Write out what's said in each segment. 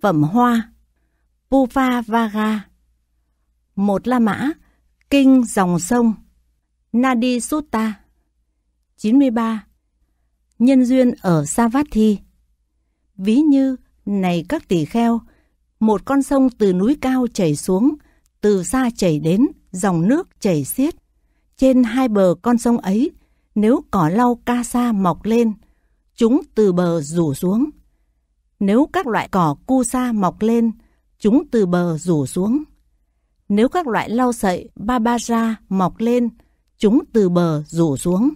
phẩm hoa Puva Vaga Một La Mã Kinh Dòng Sông Nadi Sutta 93 Nhân duyên ở Savatthi Ví như này các tỷ kheo Một con sông từ núi cao chảy xuống Từ xa chảy đến Dòng nước chảy xiết Trên hai bờ con sông ấy Nếu cỏ lau ca sa mọc lên Chúng từ bờ rủ xuống nếu các loại cỏ cu sa mọc lên, chúng từ bờ rủ xuống. Nếu các loại lau sậy babaja mọc lên, chúng từ bờ rủ xuống.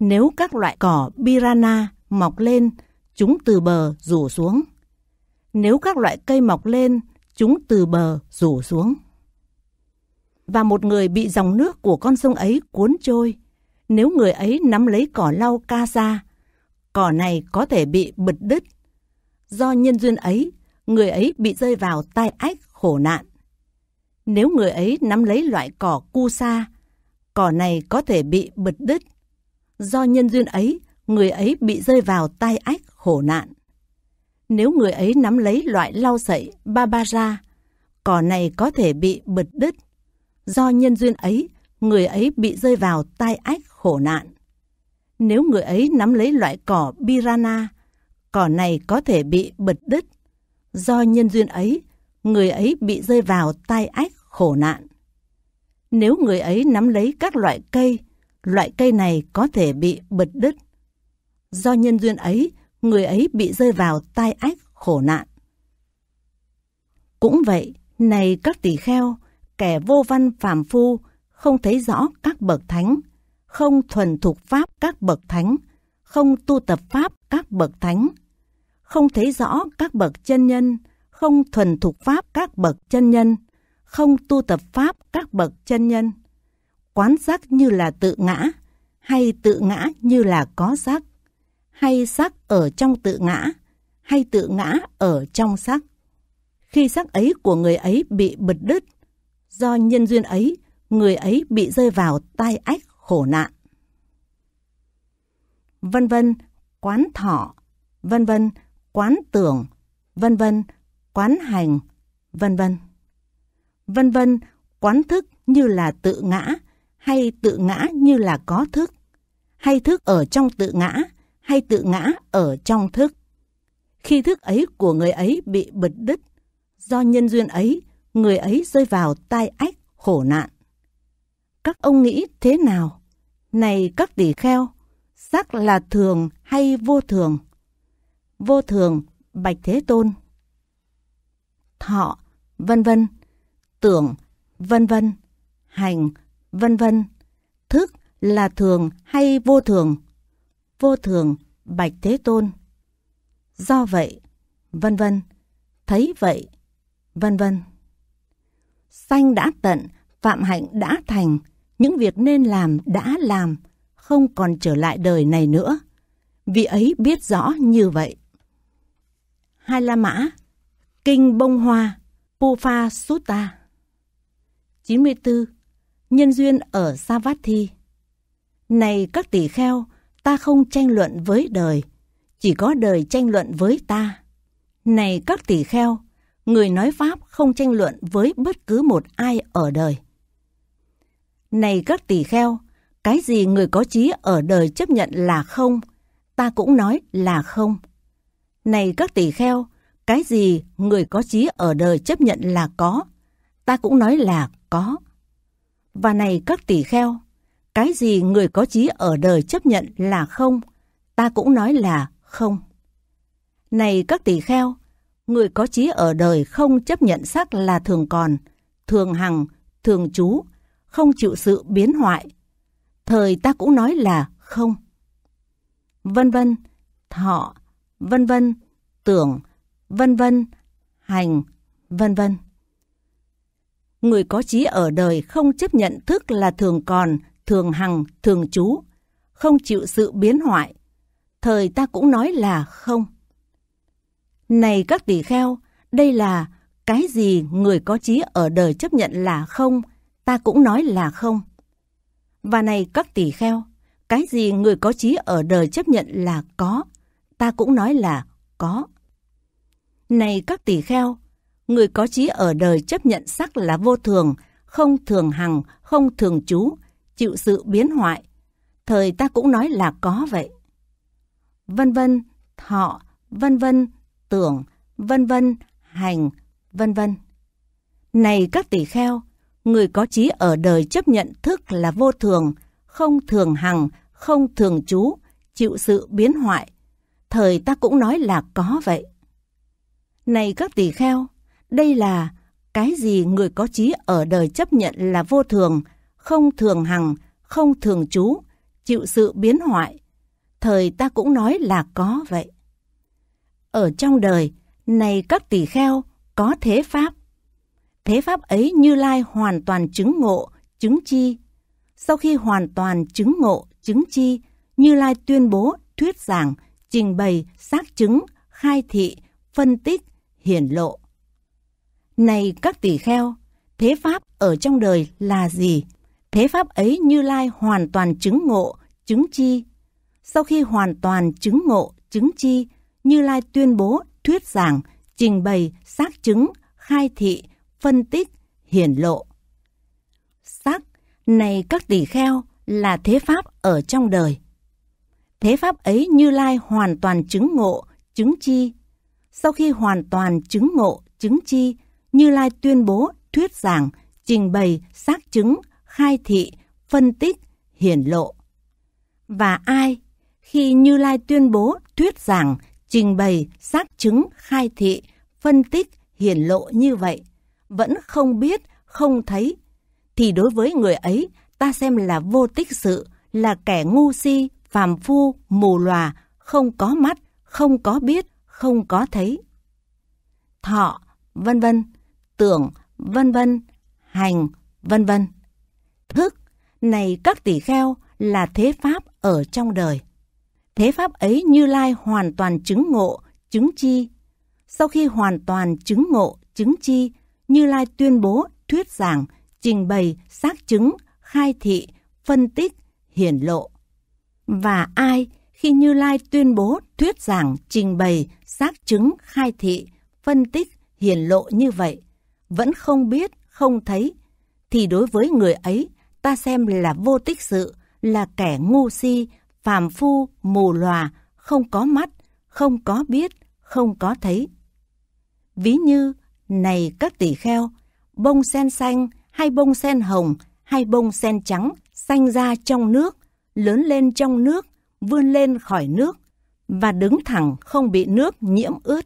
Nếu các loại cỏ birana mọc lên, chúng từ bờ rủ xuống. Nếu các loại cây mọc lên, chúng từ bờ rủ xuống. Và một người bị dòng nước của con sông ấy cuốn trôi, nếu người ấy nắm lấy cỏ lau ca ra, cỏ này có thể bị bật đứt do nhân duyên ấy, người ấy bị rơi vào tai ách khổ nạn. Nếu người ấy nắm lấy loại cỏ cu sa, cỏ này có thể bị bật đứt. Do nhân duyên ấy, người ấy bị rơi vào tai ách khổ nạn. Nếu người ấy nắm lấy loại lau sậy babara, cỏ này có thể bị bật đứt. Do nhân duyên ấy, người ấy bị rơi vào tai ách khổ nạn. Nếu người ấy nắm lấy loại cỏ birana, cỏ này có thể bị bật đứt. Do nhân duyên ấy, người ấy bị rơi vào tai ách khổ nạn. Nếu người ấy nắm lấy các loại cây, loại cây này có thể bị bật đứt. Do nhân duyên ấy, người ấy bị rơi vào tai ách khổ nạn. Cũng vậy, này các tỷ kheo, kẻ vô văn phàm phu, không thấy rõ các bậc thánh, không thuần thuộc pháp các bậc thánh, không tu tập pháp các bậc thánh, không thấy rõ các bậc chân nhân, không thuần thục pháp các bậc chân nhân, không tu tập pháp các bậc chân nhân. Quán giác như là tự ngã, hay tự ngã như là có giác, hay sắc ở trong tự ngã, hay tự ngã ở trong sắc. Khi sắc ấy của người ấy bị bật đứt, do nhân duyên ấy, người ấy bị rơi vào tai ách khổ nạn. Vân vân, quán thọ, vân vân quán tưởng, vân vân, quán hành, vân vân. Vân vân, quán thức như là tự ngã, hay tự ngã như là có thức, hay thức ở trong tự ngã, hay tự ngã ở trong thức. Khi thức ấy của người ấy bị bật đứt, do nhân duyên ấy, người ấy rơi vào tai ách khổ nạn. Các ông nghĩ thế nào? Này các tỷ kheo, sắc là thường hay vô thường? vô thường, bạch thế tôn. Thọ, vân vân, tưởng, vân vân, hành, vân vân, thức là thường hay vô thường, vô thường, bạch thế tôn. Do vậy, vân vân, thấy vậy, vân vân. Sanh đã tận, phạm hạnh đã thành, những việc nên làm đã làm, không còn trở lại đời này nữa. Vị ấy biết rõ như vậy. Hai La Mã, Kinh Bông Hoa, Pufa Sutta. 94. Nhân duyên ở Savatthi Này các tỷ kheo, ta không tranh luận với đời, chỉ có đời tranh luận với ta. Này các tỷ kheo, người nói Pháp không tranh luận với bất cứ một ai ở đời. Này các tỷ kheo, cái gì người có trí ở đời chấp nhận là không, ta cũng nói là không. Này các tỷ kheo, cái gì người có trí ở đời chấp nhận là có, ta cũng nói là có. Và này các tỷ kheo, cái gì người có trí ở đời chấp nhận là không, ta cũng nói là không. Này các tỷ kheo, người có trí ở đời không chấp nhận sắc là thường còn, thường hằng, thường trú, không chịu sự biến hoại. Thời ta cũng nói là không. Vân vân, thọ, vân vân, tưởng, vân vân, hành, vân vân. Người có trí ở đời không chấp nhận thức là thường còn, thường hằng, thường trú, không chịu sự biến hoại. Thời ta cũng nói là không. Này các tỷ kheo, đây là cái gì người có trí ở đời chấp nhận là không, ta cũng nói là không. Và này các tỷ kheo, cái gì người có trí ở đời chấp nhận là có, ta cũng nói là có. Này các tỳ kheo, người có trí ở đời chấp nhận sắc là vô thường, không thường hằng, không thường trú, chịu sự biến hoại. Thời ta cũng nói là có vậy. Vân vân, thọ, vân vân, tưởng, vân vân, hành, vân vân. Này các tỳ kheo, người có trí ở đời chấp nhận thức là vô thường, không thường hằng, không thường trú, chịu sự biến hoại thời ta cũng nói là có vậy. Này các tỷ kheo, đây là cái gì người có trí ở đời chấp nhận là vô thường, không thường hằng, không thường trú, chịu sự biến hoại. Thời ta cũng nói là có vậy. Ở trong đời, này các tỷ kheo, có thế pháp. Thế pháp ấy Như Lai hoàn toàn chứng ngộ, chứng chi. Sau khi hoàn toàn chứng ngộ, chứng chi, Như Lai tuyên bố, thuyết giảng, trình bày xác chứng, khai thị, phân tích, hiển lộ. Này các tỷ kheo, thế pháp ở trong đời là gì? Thế pháp ấy Như Lai hoàn toàn chứng ngộ, chứng chi. Sau khi hoàn toàn chứng ngộ, chứng chi, Như Lai tuyên bố, thuyết giảng, trình bày, xác chứng, khai thị, phân tích, hiển lộ. Sắc, này các tỷ kheo, là thế pháp ở trong đời. Thế pháp ấy Như Lai hoàn toàn chứng ngộ, chứng chi. Sau khi hoàn toàn chứng ngộ, chứng chi, Như Lai tuyên bố, thuyết giảng, trình bày, xác chứng, khai thị, phân tích, hiển lộ. Và ai khi Như Lai tuyên bố, thuyết giảng, trình bày, xác chứng, khai thị, phân tích, hiển lộ như vậy, vẫn không biết, không thấy, thì đối với người ấy ta xem là vô tích sự, là kẻ ngu si, phàm phu, mù lòa, không có mắt, không có biết, không có thấy. Thọ, vân vân, tưởng, vân vân, hành, vân vân. Thức, này các tỷ kheo là thế pháp ở trong đời. Thế pháp ấy Như Lai hoàn toàn chứng ngộ, chứng chi. Sau khi hoàn toàn chứng ngộ, chứng chi, Như Lai tuyên bố, thuyết giảng, trình bày, xác chứng, khai thị, phân tích, hiển lộ và ai khi Như Lai tuyên bố thuyết giảng trình bày xác chứng khai thị phân tích hiển lộ như vậy vẫn không biết không thấy thì đối với người ấy ta xem là vô tích sự là kẻ ngu si phàm phu mù lòa không có mắt không có biết không có thấy ví như này các tỷ kheo bông sen xanh hay bông sen hồng hay bông sen trắng xanh ra trong nước lớn lên trong nước, vươn lên khỏi nước và đứng thẳng không bị nước nhiễm ướt.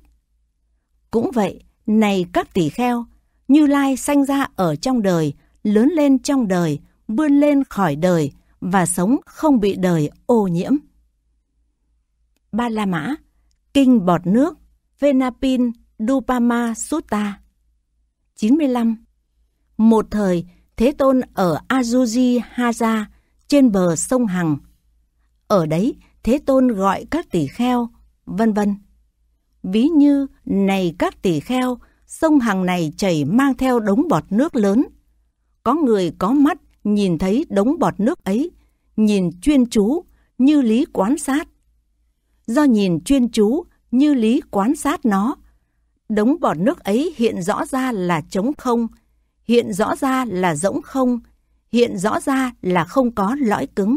Cũng vậy, này các tỷ kheo, Như Lai sanh ra ở trong đời, lớn lên trong đời, vươn lên khỏi đời và sống không bị đời ô nhiễm. Ba La Mã, Kinh Bọt Nước, Venapin Dupama Sutta 95 Một thời, Thế Tôn ở Azuji Haza trên bờ sông Hằng. Ở đấy, Thế Tôn gọi các tỷ kheo, vân vân. Ví như, này các tỷ kheo, sông Hằng này chảy mang theo đống bọt nước lớn. Có người có mắt nhìn thấy đống bọt nước ấy, nhìn chuyên chú như lý quán sát. Do nhìn chuyên chú như lý quán sát nó, đống bọt nước ấy hiện rõ ra là trống không, hiện rõ ra là rỗng không, hiện rõ ra là không có lõi cứng.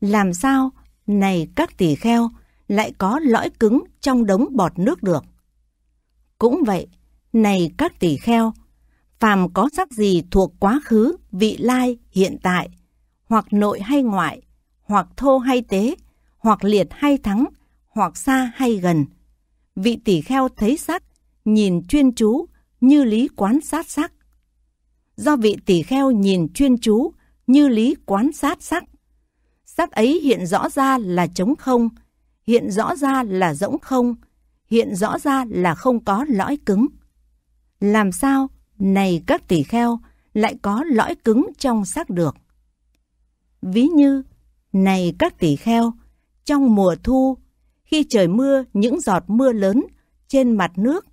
Làm sao, này các tỷ kheo, lại có lõi cứng trong đống bọt nước được? Cũng vậy, này các tỷ kheo, phàm có sắc gì thuộc quá khứ, vị lai, hiện tại, hoặc nội hay ngoại, hoặc thô hay tế, hoặc liệt hay thắng, hoặc xa hay gần. Vị tỷ kheo thấy sắc, nhìn chuyên chú, như lý quán sát sắc do vị tỷ kheo nhìn chuyên chú như lý quán sát sắc. Sắc ấy hiện rõ ra là trống không, hiện rõ ra là rỗng không, hiện rõ ra là không có lõi cứng. Làm sao, này các tỷ kheo, lại có lõi cứng trong sắc được? Ví như, này các tỷ kheo, trong mùa thu, khi trời mưa những giọt mưa lớn trên mặt nước,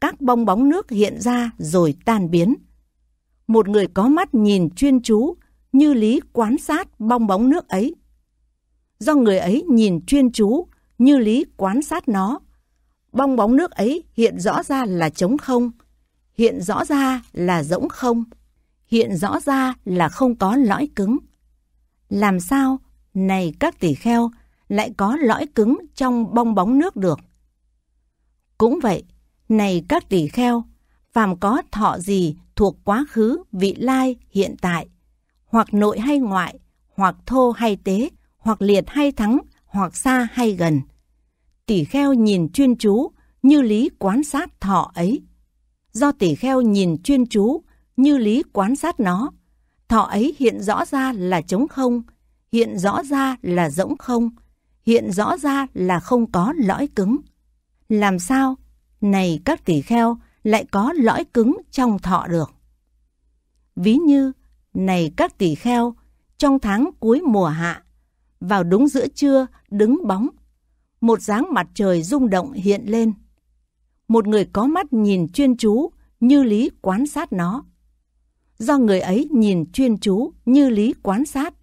các bong bóng nước hiện ra rồi tan biến một người có mắt nhìn chuyên chú như lý quan sát bong bóng nước ấy. Do người ấy nhìn chuyên chú như lý quan sát nó, bong bóng nước ấy hiện rõ ra là trống không, hiện rõ ra là rỗng không, hiện rõ ra là không có lõi cứng. Làm sao, này các tỷ kheo, lại có lõi cứng trong bong bóng nước được? Cũng vậy, này các tỷ kheo, phàm có thọ gì thuộc quá khứ, vị lai, hiện tại, hoặc nội hay ngoại, hoặc thô hay tế, hoặc liệt hay thắng, hoặc xa hay gần. Tỷ kheo nhìn chuyên chú như lý quan sát thọ ấy. Do tỷ kheo nhìn chuyên chú như lý quan sát nó, thọ ấy hiện rõ ra là trống không, hiện rõ ra là rỗng không, hiện rõ ra là không có lõi cứng. Làm sao? Này các tỷ kheo, lại có lõi cứng trong thọ được. Ví như, này các tỷ kheo, trong tháng cuối mùa hạ, vào đúng giữa trưa đứng bóng, một dáng mặt trời rung động hiện lên. Một người có mắt nhìn chuyên chú như lý quan sát nó. Do người ấy nhìn chuyên chú như lý quan sát,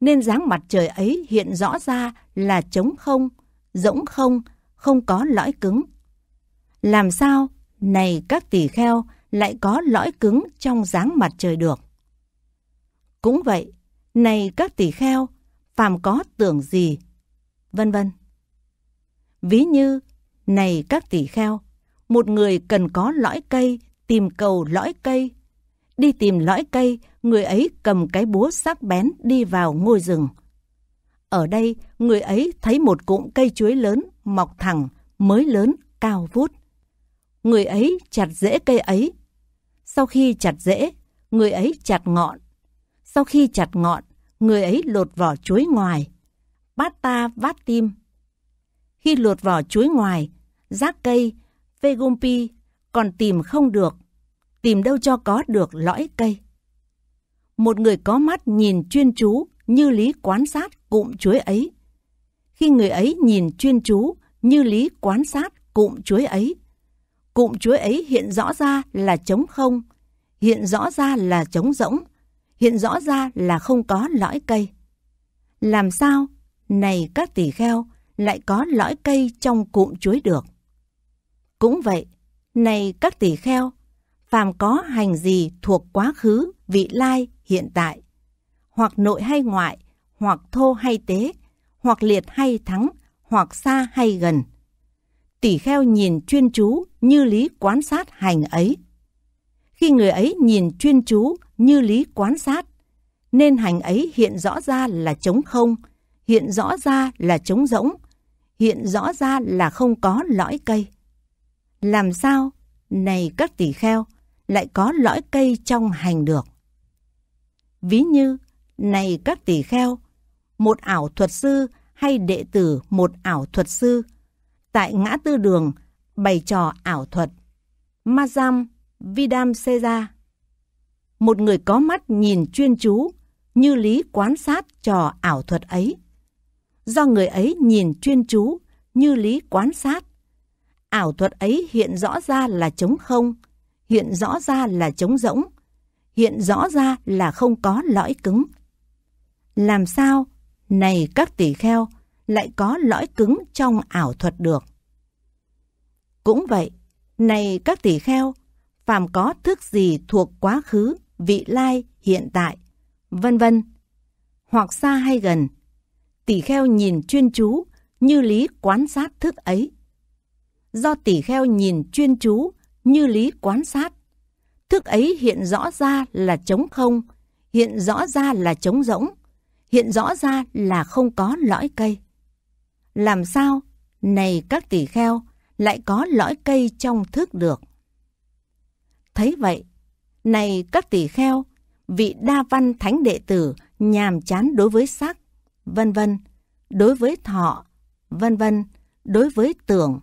nên dáng mặt trời ấy hiện rõ ra là trống không, rỗng không, không có lõi cứng. Làm sao này các tỷ kheo lại có lõi cứng trong dáng mặt trời được. Cũng vậy, này các tỷ kheo, phàm có tưởng gì, vân vân. Ví như, này các tỷ kheo, một người cần có lõi cây, tìm cầu lõi cây. Đi tìm lõi cây, người ấy cầm cái búa sắc bén đi vào ngôi rừng. Ở đây, người ấy thấy một cụm cây chuối lớn, mọc thẳng, mới lớn, cao vút người ấy chặt rễ cây ấy. Sau khi chặt rễ, người ấy chặt ngọn. Sau khi chặt ngọn, người ấy lột vỏ chuối ngoài. Bát ta vát tim. Khi lột vỏ chuối ngoài, rác cây, Vegumpi còn tìm không được. Tìm đâu cho có được lõi cây. Một người có mắt nhìn chuyên chú như lý quan sát cụm chuối ấy. Khi người ấy nhìn chuyên chú như lý quan sát cụm chuối ấy, cụm chuối ấy hiện rõ ra là trống không, hiện rõ ra là trống rỗng, hiện rõ ra là không có lõi cây. Làm sao, này các tỷ kheo, lại có lõi cây trong cụm chuối được? Cũng vậy, này các tỷ kheo, phàm có hành gì thuộc quá khứ, vị lai, hiện tại, hoặc nội hay ngoại, hoặc thô hay tế, hoặc liệt hay thắng, hoặc xa hay gần tỷ kheo nhìn chuyên chú như lý quán sát hành ấy. Khi người ấy nhìn chuyên chú như lý quán sát, nên hành ấy hiện rõ ra là trống không, hiện rõ ra là trống rỗng, hiện rõ ra là không có lõi cây. Làm sao, này các tỷ kheo, lại có lõi cây trong hành được? Ví như, này các tỷ kheo, một ảo thuật sư hay đệ tử một ảo thuật sư – tại ngã tư đường bày trò ảo thuật. Mazam Vidam Seza Một người có mắt nhìn chuyên chú như lý quan sát trò ảo thuật ấy. Do người ấy nhìn chuyên chú như lý quan sát, ảo thuật ấy hiện rõ ra là trống không, hiện rõ ra là trống rỗng, hiện rõ ra là không có lõi cứng. Làm sao? Này các tỷ kheo! lại có lõi cứng trong ảo thuật được. Cũng vậy, này các tỷ kheo, phàm có thức gì thuộc quá khứ, vị lai, hiện tại, vân vân, hoặc xa hay gần, tỷ kheo nhìn chuyên chú như lý quan sát thức ấy. Do tỷ kheo nhìn chuyên chú như lý quan sát, thức ấy hiện rõ ra là trống không, hiện rõ ra là trống rỗng, hiện rõ ra là không có lõi cây làm sao, này các tỷ kheo, lại có lõi cây trong thước được. Thấy vậy, này các tỷ kheo, vị đa văn thánh đệ tử nhàm chán đối với sắc, vân vân, đối với thọ, vân vân, đối với tưởng,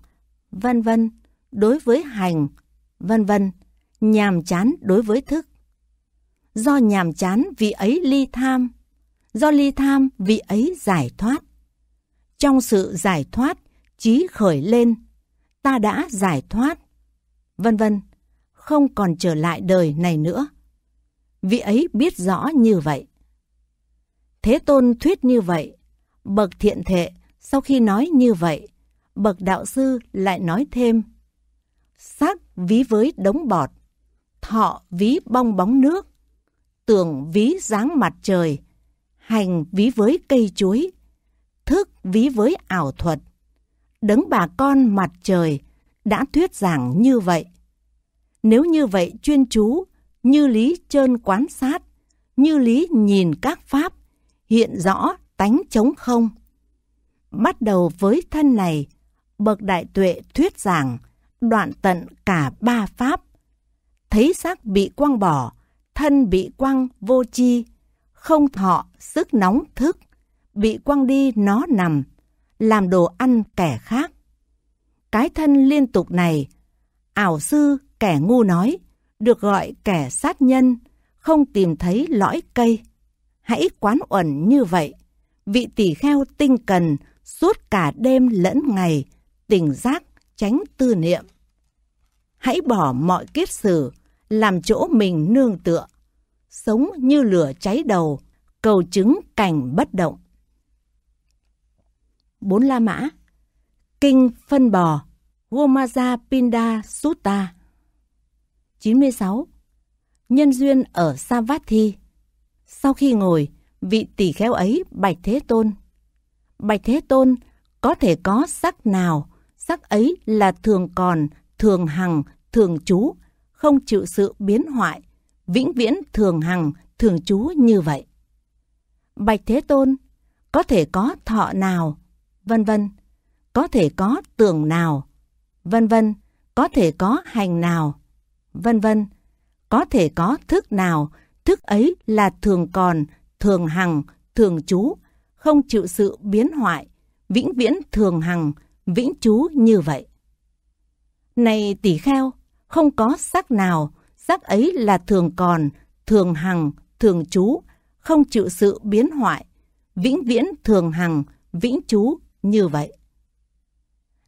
vân vân, đối với hành, vân vân, nhàm chán đối với thức. Do nhàm chán vị ấy ly tham, do ly tham vị ấy giải thoát. Trong sự giải thoát, trí khởi lên, ta đã giải thoát, vân vân, không còn trở lại đời này nữa. Vị ấy biết rõ như vậy. Thế Tôn thuyết như vậy, bậc thiện thệ sau khi nói như vậy, bậc đạo sư lại nói thêm. Sắc ví với đống bọt, thọ ví bong bóng nước, tưởng ví dáng mặt trời, hành ví với cây chuối, thức ví với ảo thuật. Đấng bà con mặt trời đã thuyết giảng như vậy. Nếu như vậy chuyên chú, như lý trơn quán sát, như lý nhìn các pháp, hiện rõ tánh chống không. Bắt đầu với thân này, bậc đại tuệ thuyết giảng, đoạn tận cả ba pháp. Thấy xác bị quăng bỏ, thân bị quăng vô chi, không thọ sức nóng thức bị quăng đi nó nằm, làm đồ ăn kẻ khác. Cái thân liên tục này, ảo sư kẻ ngu nói, được gọi kẻ sát nhân, không tìm thấy lõi cây. Hãy quán uẩn như vậy, vị tỷ kheo tinh cần suốt cả đêm lẫn ngày, tỉnh giác tránh tư niệm. Hãy bỏ mọi kiết sử, làm chỗ mình nương tựa, sống như lửa cháy đầu, cầu chứng cảnh bất động bốn la mã, kinh phân bò, Gomaja Pinda Sutta. 96. Nhân duyên ở Savatthi. Sau khi ngồi, vị tỷ khéo ấy bạch Thế Tôn. Bạch Thế Tôn có thể có sắc nào, sắc ấy là thường còn, thường hằng, thường trú, không chịu sự biến hoại, vĩnh viễn thường hằng, thường trú như vậy. Bạch Thế Tôn có thể có thọ nào, vân vân. Có thể có tưởng nào, vân vân, có thể có hành nào, vân vân. Có thể có thức nào, thức ấy là thường còn, thường hằng, thường trú, không chịu sự biến hoại, vĩnh viễn thường hằng, vĩnh trú như vậy. Này tỷ kheo, không có sắc nào, sắc ấy là thường còn, thường hằng, thường trú, không chịu sự biến hoại, vĩnh viễn thường hằng, vĩnh trú như vậy.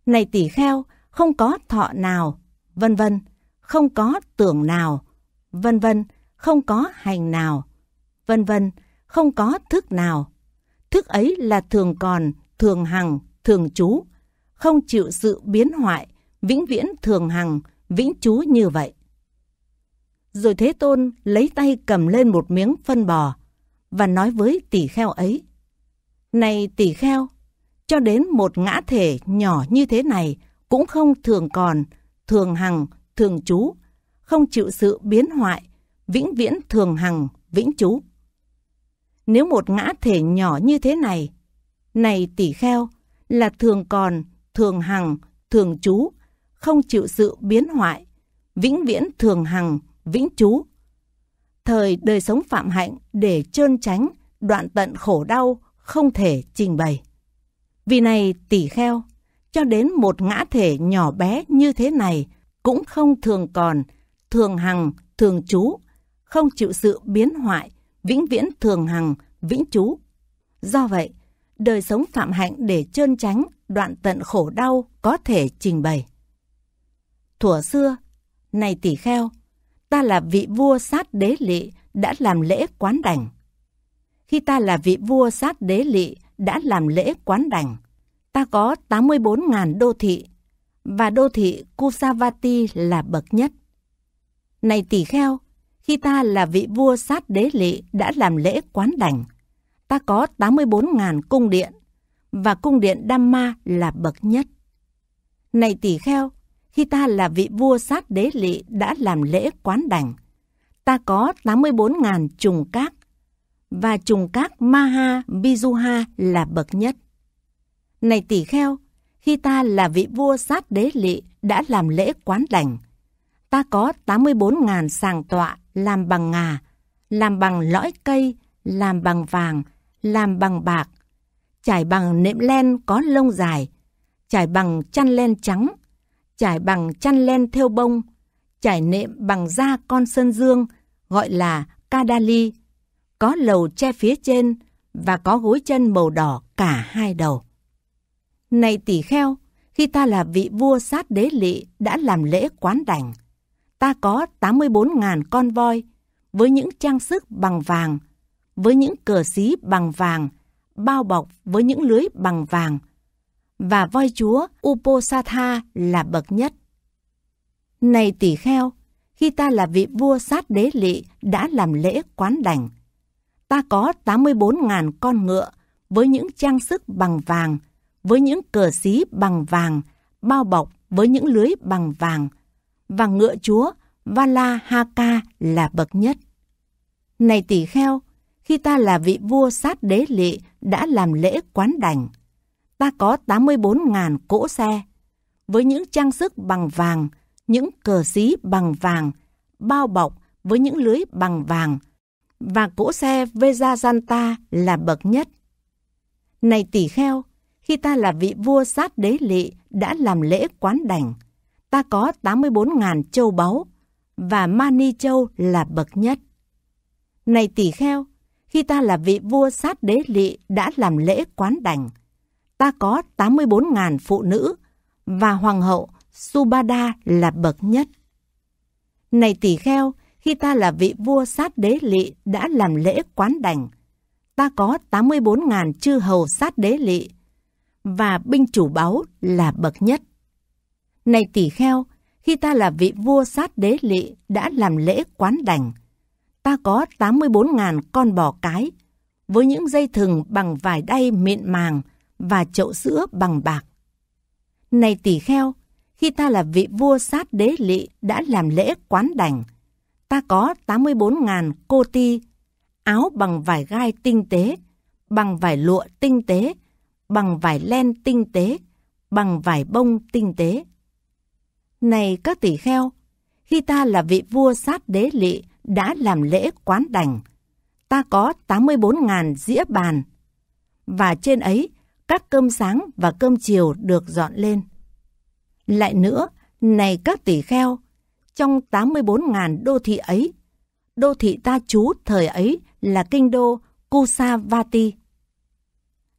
Này tỷ kheo, không có thọ nào, vân vân, không có tưởng nào, vân vân, không có hành nào, vân vân, không có thức nào. Thức ấy là thường còn, thường hằng, thường trú, không chịu sự biến hoại, vĩnh viễn thường hằng, vĩnh trú như vậy. Rồi Thế Tôn lấy tay cầm lên một miếng phân bò và nói với tỷ kheo ấy. Này tỷ kheo, cho đến một ngã thể nhỏ như thế này cũng không thường còn, thường hằng, thường trú, không chịu sự biến hoại, vĩnh viễn thường hằng, vĩnh trú. Nếu một ngã thể nhỏ như thế này, này tỷ kheo, là thường còn, thường hằng, thường trú, không chịu sự biến hoại, vĩnh viễn thường hằng, vĩnh trú. Thời đời sống phạm hạnh để trơn tránh, đoạn tận khổ đau, không thể trình bày. Vì này tỷ kheo, cho đến một ngã thể nhỏ bé như thế này cũng không thường còn, thường hằng, thường trú, không chịu sự biến hoại, vĩnh viễn thường hằng, vĩnh trú. Do vậy, đời sống phạm hạnh để trơn tránh, đoạn tận khổ đau có thể trình bày. thủa xưa, này tỷ kheo, ta là vị vua sát đế lị đã làm lễ quán đảnh. Khi ta là vị vua sát đế lị đã làm lễ quán đảnh. Ta có 84.000 đô thị, và đô thị Kusavati là bậc nhất. Này tỷ kheo, khi ta là vị vua sát đế lị đã làm lễ quán đảnh, ta có 84.000 cung điện, và cung điện Dhamma là bậc nhất. Này tỷ kheo, khi ta là vị vua sát đế lị đã làm lễ quán đảnh, ta có 84.000 trùng các và trùng các Maha Bijuha là bậc nhất. Này tỷ kheo, khi ta là vị vua sát đế lị đã làm lễ quán đảnh, ta có 84.000 sàng tọa làm bằng ngà, làm bằng lõi cây, làm bằng vàng, làm bằng bạc, trải bằng nệm len có lông dài, trải bằng chăn len trắng, trải bằng chăn len theo bông, trải nệm bằng da con sơn dương, gọi là Kadali có lầu che phía trên và có gối chân màu đỏ cả hai đầu. Này tỷ kheo, khi ta là vị vua sát đế lị đã làm lễ quán đảnh, ta có 84.000 con voi với những trang sức bằng vàng, với những cờ xí bằng vàng, bao bọc với những lưới bằng vàng, và voi chúa Uposatha là bậc nhất. Này tỷ kheo, khi ta là vị vua sát đế lị đã làm lễ quán đảnh, ta có 84.000 con ngựa với những trang sức bằng vàng, với những cờ xí bằng vàng, bao bọc với những lưới bằng vàng. Và ngựa chúa Vala Haka là bậc nhất. Này tỷ kheo, khi ta là vị vua sát đế lị đã làm lễ quán đảnh, ta có 84.000 cỗ xe, với những trang sức bằng vàng, những cờ xí bằng vàng, bao bọc với những lưới bằng vàng, và cỗ xe Vejayanta là bậc nhất. Này tỷ kheo, khi ta là vị vua sát đế lị đã làm lễ quán đảnh, ta có 84.000 châu báu và Mani châu là bậc nhất. Này tỷ kheo, khi ta là vị vua sát đế lị đã làm lễ quán đảnh, ta có 84.000 phụ nữ và hoàng hậu Subada là bậc nhất. Này tỷ kheo, khi ta là vị vua sát đế lị đã làm lễ quán đảnh. Ta có 84.000 chư hầu sát đế lị và binh chủ báu là bậc nhất. Này tỷ kheo, khi ta là vị vua sát đế lị đã làm lễ quán đảnh, ta có 84.000 con bò cái với những dây thừng bằng vải đay mịn màng và chậu sữa bằng bạc. Này tỷ kheo, khi ta là vị vua sát đế lị đã làm lễ quán đảnh, ta có 84.000 cô ti, áo bằng vải gai tinh tế, bằng vải lụa tinh tế, bằng vải len tinh tế, bằng vải bông tinh tế. Này các tỷ kheo, khi ta là vị vua sát đế lị đã làm lễ quán đảnh, ta có 84.000 dĩa bàn, và trên ấy các cơm sáng và cơm chiều được dọn lên. Lại nữa, này các tỷ kheo, trong 84.000 đô thị ấy. Đô thị ta chú thời ấy là kinh đô Kusavati.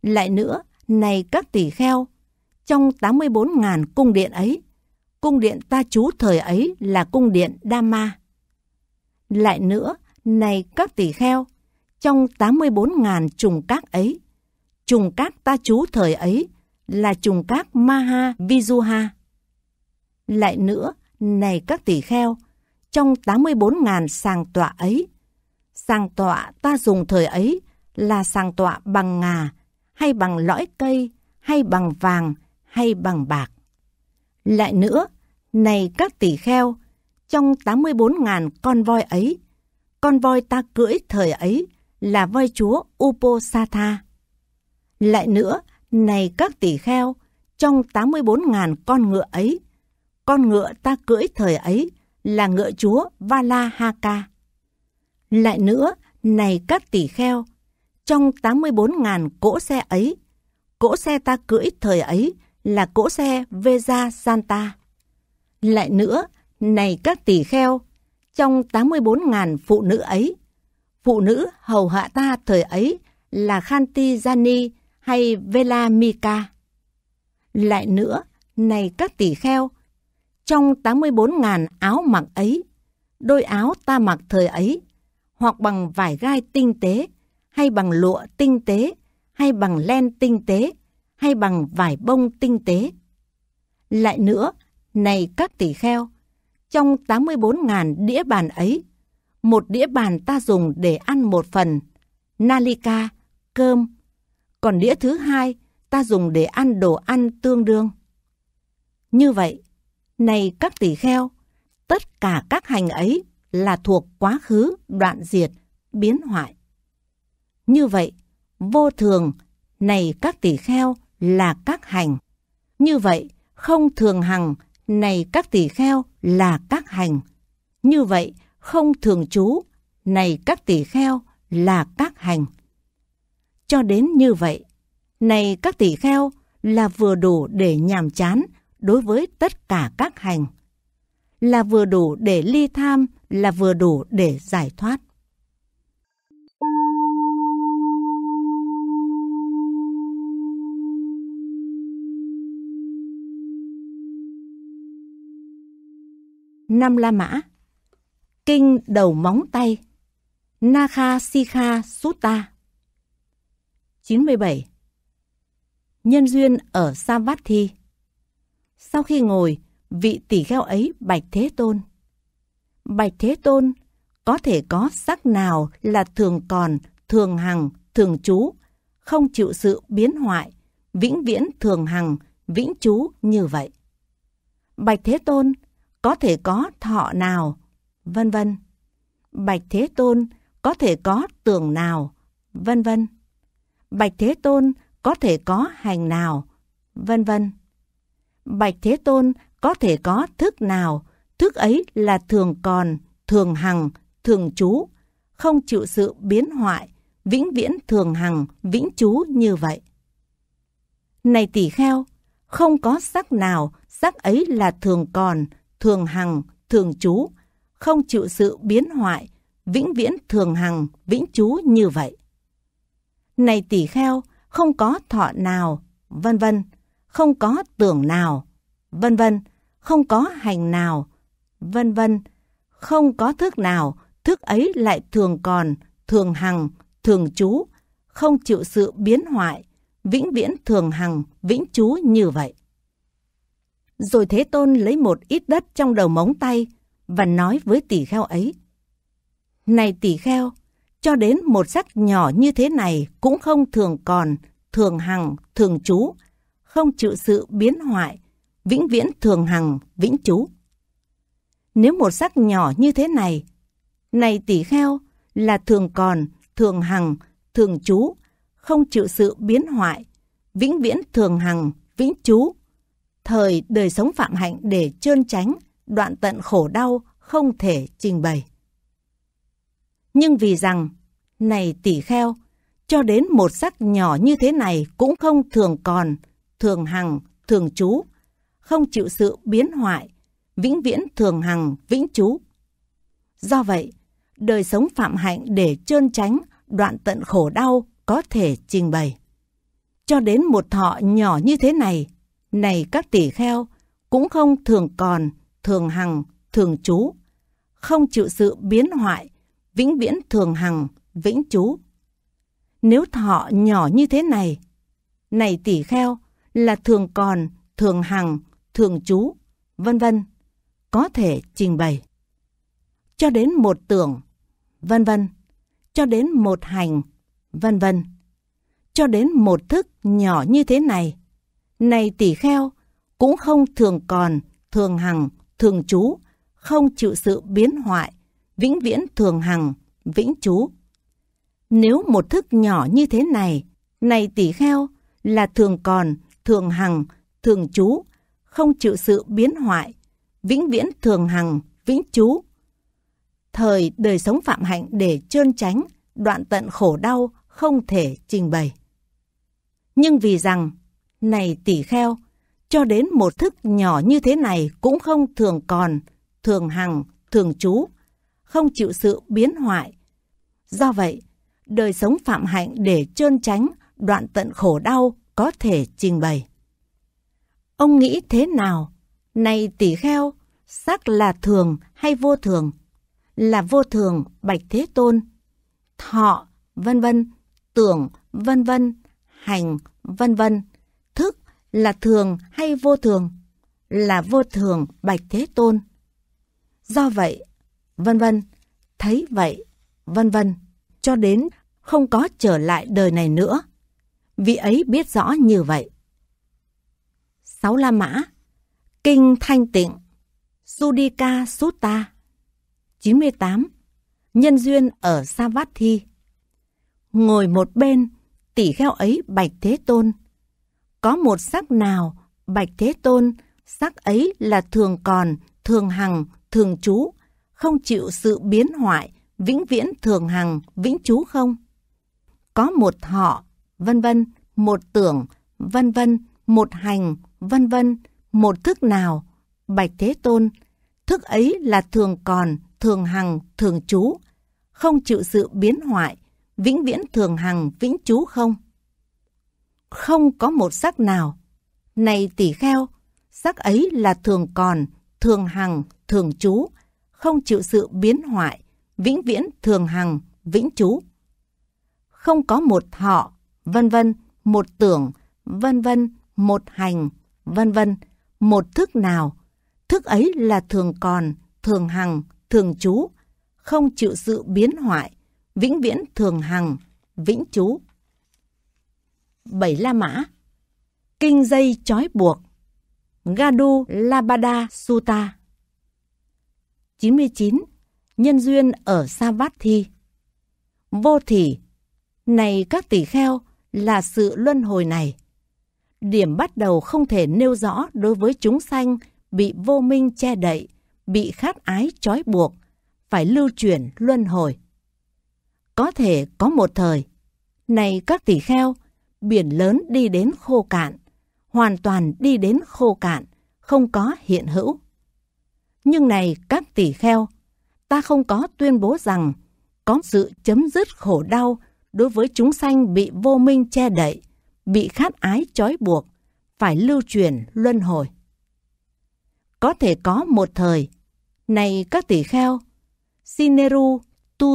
Lại nữa, này các tỷ kheo, trong 84.000 cung điện ấy, cung điện ta chú thời ấy là cung điện Dhamma. Lại nữa, này các tỷ kheo, trong 84.000 trùng các ấy, trùng các ta chú thời ấy là trùng các Maha Vijuha. Lại nữa, này các tỷ kheo, trong 84.000 sàng tọa ấy, sàng tọa ta dùng thời ấy là sàng tọa bằng ngà, hay bằng lõi cây, hay bằng vàng, hay bằng bạc. Lại nữa, này các tỷ kheo, trong 84.000 con voi ấy, con voi ta cưỡi thời ấy là voi chúa Uposatha. Lại nữa, này các tỷ kheo, trong 84.000 con ngựa ấy con ngựa ta cưỡi thời ấy là ngựa chúa Valahaka. Lại nữa, này các tỷ kheo, trong 84.000 cỗ xe ấy, cỗ xe ta cưỡi thời ấy là cỗ xe Veja Santa. Lại nữa, này các tỷ kheo, trong 84.000 phụ nữ ấy, phụ nữ hầu hạ ta thời ấy là Khanti Jani hay Vela Lại nữa, này các tỷ kheo, trong 84.000 áo mặc ấy, đôi áo ta mặc thời ấy, hoặc bằng vải gai tinh tế, hay bằng lụa tinh tế, hay bằng len tinh tế, hay bằng vải bông tinh tế. Lại nữa, này các tỷ kheo, trong 84.000 đĩa bàn ấy, một đĩa bàn ta dùng để ăn một phần, nalika, cơm, còn đĩa thứ hai ta dùng để ăn đồ ăn tương đương. Như vậy, này các tỷ kheo, tất cả các hành ấy là thuộc quá khứ đoạn diệt, biến hoại. Như vậy, vô thường, này các tỷ kheo là các hành. Như vậy, không thường hằng, này các tỷ kheo là các hành. Như vậy, không thường trú, này các tỷ kheo là các hành. Cho đến như vậy, này các tỷ kheo là vừa đủ để nhàm chán, đối với tất cả các hành. Là vừa đủ để ly tham, là vừa đủ để giải thoát. Năm La Mã Kinh đầu móng tay Nakha Sikha Sutta 97 Nhân duyên ở Savatthi sau khi ngồi, vị tỷ kheo ấy bạch Thế Tôn. Bạch Thế Tôn, có thể có sắc nào là thường còn, thường hằng, thường trú, không chịu sự biến hoại, vĩnh viễn thường hằng, vĩnh trú như vậy. Bạch Thế Tôn, có thể có thọ nào, vân vân. Bạch Thế Tôn, có thể có tưởng nào, vân vân. Bạch Thế Tôn, có thể có hành nào, vân vân. Bạch Thế Tôn có thể có thức nào, thức ấy là thường còn, thường hằng, thường trú, không chịu sự biến hoại, vĩnh viễn thường hằng, vĩnh trú như vậy. Này tỷ kheo, không có sắc nào, sắc ấy là thường còn, thường hằng, thường trú, không chịu sự biến hoại, vĩnh viễn thường hằng, vĩnh trú như vậy. Này tỷ kheo, không có thọ nào, vân vân không có tưởng nào, vân vân, không có hành nào, vân vân, không có thức nào, thức ấy lại thường còn, thường hằng, thường trú, không chịu sự biến hoại, vĩnh viễn thường hằng, vĩnh trú như vậy. Rồi Thế Tôn lấy một ít đất trong đầu móng tay và nói với tỷ kheo ấy. Này tỷ kheo, cho đến một sắc nhỏ như thế này cũng không thường còn, thường hằng, thường trú, không chịu sự biến hoại, vĩnh viễn thường hằng, vĩnh trú. Nếu một sắc nhỏ như thế này, này tỷ kheo là thường còn, thường hằng, thường trú, không chịu sự biến hoại, vĩnh viễn thường hằng, vĩnh trú. Thời đời sống phạm hạnh để trơn tránh, đoạn tận khổ đau không thể trình bày. Nhưng vì rằng, này tỷ kheo, cho đến một sắc nhỏ như thế này cũng không thường còn, thường hằng, thường trú, không chịu sự biến hoại, vĩnh viễn thường hằng, vĩnh trú. Do vậy, đời sống phạm hạnh để trơn tránh, đoạn tận khổ đau có thể trình bày. Cho đến một thọ nhỏ như thế này, này các tỷ kheo, cũng không thường còn, thường hằng, thường trú, không chịu sự biến hoại, vĩnh viễn thường hằng, vĩnh trú. Nếu thọ nhỏ như thế này, này tỷ kheo, là thường còn, thường hằng, thường trú, vân vân, có thể trình bày. Cho đến một tưởng, vân vân, cho đến một hành, vân vân, cho đến một thức nhỏ như thế này. Này tỷ kheo, cũng không thường còn, thường hằng, thường trú, không chịu sự biến hoại, vĩnh viễn thường hằng, vĩnh trú. Nếu một thức nhỏ như thế này, này tỷ kheo, là thường còn, thường hằng, thường trú, không chịu sự biến hoại, vĩnh viễn thường hằng, vĩnh trú. Thời đời sống phạm hạnh để trơn tránh, đoạn tận khổ đau không thể trình bày. Nhưng vì rằng, này tỷ kheo, cho đến một thức nhỏ như thế này cũng không thường còn, thường hằng, thường trú, không chịu sự biến hoại. Do vậy, đời sống phạm hạnh để trơn tránh, đoạn tận khổ đau có thể trình bày. Ông nghĩ thế nào? Này tỷ kheo, sắc là thường hay vô thường? Là vô thường bạch thế tôn, thọ, vân vân, tưởng, vân vân, hành, vân vân, thức là thường hay vô thường? Là vô thường bạch thế tôn. Do vậy, vân vân, thấy vậy, vân vân, cho đến không có trở lại đời này nữa vị ấy biết rõ như vậy. Sáu La Mã Kinh Thanh Tịnh Sudika Sutta 98 Nhân duyên ở Sa Thi Ngồi một bên, tỷ kheo ấy bạch thế tôn. Có một sắc nào, bạch thế tôn, sắc ấy là thường còn, thường hằng, thường trú, không chịu sự biến hoại, vĩnh viễn thường hằng, vĩnh trú không? Có một họ, vân vân, một tưởng, vân vân, một hành, vân vân, một thức nào, bạch thế tôn, thức ấy là thường còn, thường hằng, thường trú, không chịu sự biến hoại, vĩnh viễn thường hằng, vĩnh trú không? Không có một sắc nào. Này tỷ kheo, sắc ấy là thường còn, thường hằng, thường trú, không chịu sự biến hoại, vĩnh viễn thường hằng, vĩnh trú. Không có một họ, vân vân, một tưởng, vân vân, một hành, vân vân, một thức nào. Thức ấy là thường còn, thường hằng, thường trú, không chịu sự biến hoại, vĩnh viễn thường hằng, vĩnh trú. Bảy La Mã Kinh dây chói buộc Gadu Labada Sutta 99. Nhân duyên ở Sa Thi Vô thỉ Này các tỷ kheo, là sự luân hồi này. Điểm bắt đầu không thể nêu rõ đối với chúng sanh bị vô minh che đậy, bị khát ái trói buộc, phải lưu chuyển luân hồi. Có thể có một thời, này các tỷ kheo, biển lớn đi đến khô cạn, hoàn toàn đi đến khô cạn, không có hiện hữu. Nhưng này các tỷ kheo, ta không có tuyên bố rằng có sự chấm dứt khổ đau đối với chúng sanh bị vô minh che đậy, bị khát ái trói buộc, phải lưu truyền luân hồi. Có thể có một thời, này các tỷ kheo, Sineru,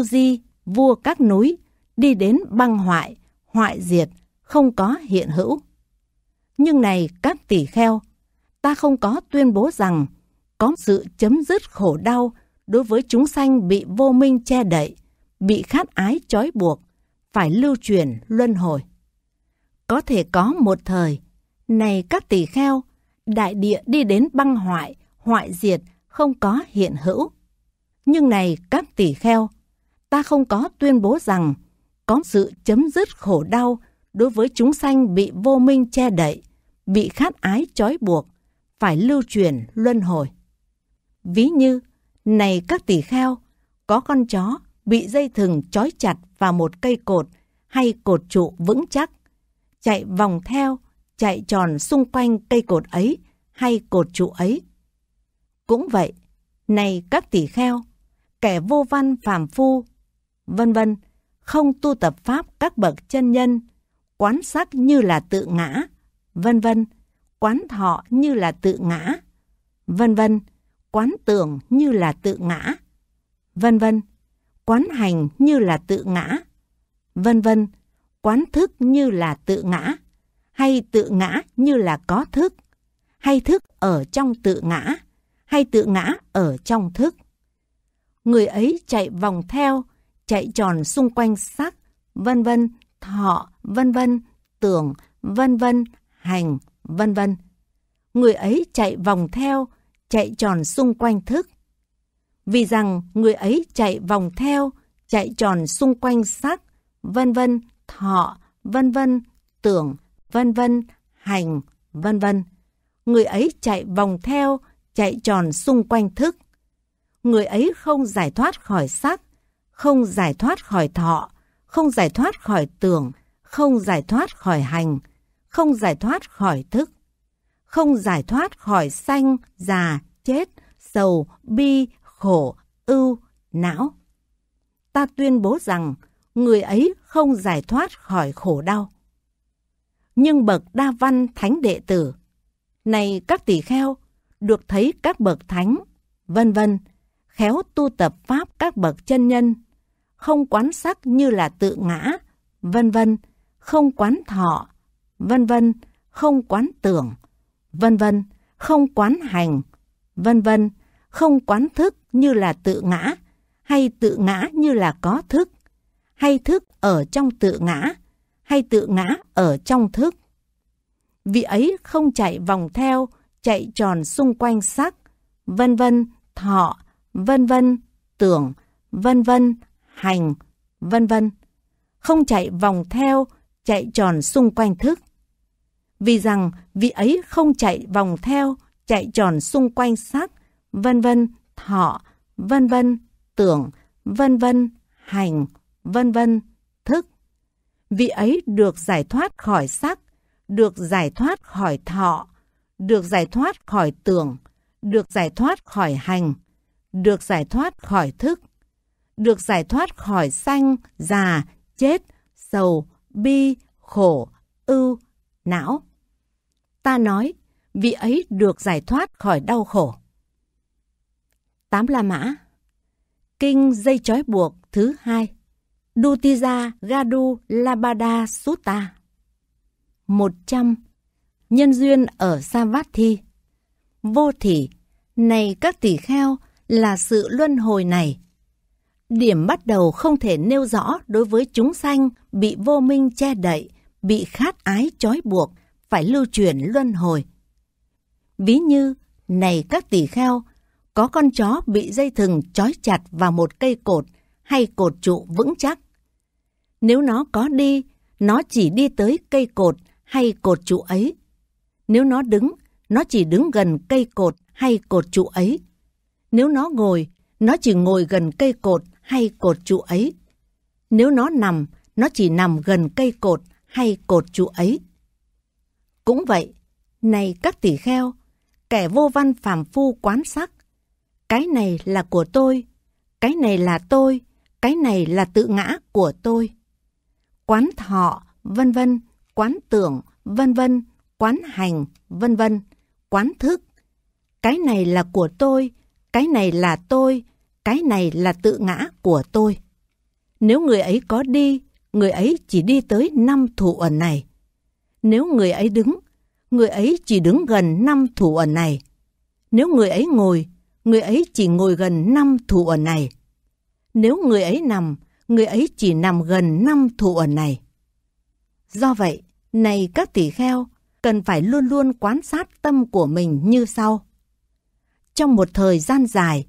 di vua các núi, đi đến băng hoại, hoại diệt, không có hiện hữu. Nhưng này các tỷ kheo, ta không có tuyên bố rằng có sự chấm dứt khổ đau đối với chúng sanh bị vô minh che đậy, bị khát ái trói buộc, phải lưu truyền luân hồi. Có thể có một thời, này các tỷ kheo, đại địa đi đến băng hoại, hoại diệt, không có hiện hữu. Nhưng này các tỷ kheo, ta không có tuyên bố rằng có sự chấm dứt khổ đau đối với chúng sanh bị vô minh che đậy, bị khát ái trói buộc, phải lưu truyền luân hồi. Ví như, này các tỷ kheo, có con chó bị dây thừng trói chặt vào một cây cột hay cột trụ vững chắc, chạy vòng theo, chạy tròn xung quanh cây cột ấy hay cột trụ ấy. Cũng vậy, này các tỷ kheo, kẻ vô văn phàm phu, vân vân, không tu tập pháp các bậc chân nhân, quán sắc như là tự ngã, vân vân, quán thọ như là tự ngã, vân vân, quán tưởng như là tự ngã, vân vân quán hành như là tự ngã, vân vân, quán thức như là tự ngã, hay tự ngã như là có thức, hay thức ở trong tự ngã, hay tự ngã ở trong thức. Người ấy chạy vòng theo, chạy tròn xung quanh sắc, vân vân, thọ, vân vân, tưởng, vân vân, hành, vân vân. Người ấy chạy vòng theo, chạy tròn xung quanh thức, vì rằng người ấy chạy vòng theo, chạy tròn xung quanh sắc, vân vân, thọ, vân vân, tưởng, vân vân, hành, vân vân. Người ấy chạy vòng theo, chạy tròn xung quanh thức. Người ấy không giải thoát khỏi sắc, không giải thoát khỏi thọ, không giải thoát khỏi tưởng, không giải thoát khỏi hành, không giải thoát khỏi thức, không giải thoát khỏi sanh, già, chết, sầu, bi, khổ, ưu, não. Ta tuyên bố rằng người ấy không giải thoát khỏi khổ đau. Nhưng bậc đa văn thánh đệ tử, này các tỷ kheo, được thấy các bậc thánh, vân vân, khéo tu tập pháp các bậc chân nhân, không quán sắc như là tự ngã, vân vân, không quán thọ, vân vân, không quán tưởng, vân vân, không quán hành, vân vân, không quán thức, như là tự ngã, hay tự ngã như là có thức, hay thức ở trong tự ngã, hay tự ngã ở trong thức. Vị ấy không chạy vòng theo, chạy tròn xung quanh sắc, vân vân, thọ, vân vân, tưởng, vân vân, hành, vân vân. Không chạy vòng theo, chạy tròn xung quanh thức. Vì rằng vị ấy không chạy vòng theo, chạy tròn xung quanh sắc, vân vân, thọ, vân vân, tưởng, vân vân, hành, vân vân, thức. Vị ấy được giải thoát khỏi sắc, được giải thoát khỏi thọ, được giải thoát khỏi tưởng, được giải thoát khỏi hành, được giải thoát khỏi thức, được giải thoát khỏi sanh, già, chết, sầu, bi, khổ, ưu, não. Ta nói, vị ấy được giải thoát khỏi đau khổ. 8 La Mã Kinh dây trói buộc thứ hai Dutija Gadu Labada Sutta 100 Nhân duyên ở Savatthi Vô thỉ Này các tỷ kheo là sự luân hồi này Điểm bắt đầu không thể nêu rõ đối với chúng sanh bị vô minh che đậy, bị khát ái trói buộc, phải lưu chuyển luân hồi. Ví như, này các tỷ kheo, có con chó bị dây thừng trói chặt vào một cây cột hay cột trụ vững chắc. Nếu nó có đi, nó chỉ đi tới cây cột hay cột trụ ấy. Nếu nó đứng, nó chỉ đứng gần cây cột hay cột trụ ấy. Nếu nó ngồi, nó chỉ ngồi gần cây cột hay cột trụ ấy. Nếu nó nằm, nó chỉ nằm gần cây cột hay cột trụ ấy. Cũng vậy, này các tỷ kheo, kẻ vô văn phàm phu quán sắc, cái này là của tôi, cái này là tôi, cái này là tự ngã của tôi. Quán thọ, vân vân, quán tưởng, vân vân, quán hành, vân vân, quán thức. Cái này là của tôi, cái này là tôi, cái này là tự ngã của tôi. Nếu người ấy có đi, người ấy chỉ đi tới năm thủ ẩn này. Nếu người ấy đứng, người ấy chỉ đứng gần năm thủ ẩn này. Nếu người ấy ngồi, người ấy chỉ ngồi gần năm thụ ở này. Nếu người ấy nằm, người ấy chỉ nằm gần năm thụ ở này. Do vậy, này các tỷ kheo, cần phải luôn luôn quan sát tâm của mình như sau. Trong một thời gian dài,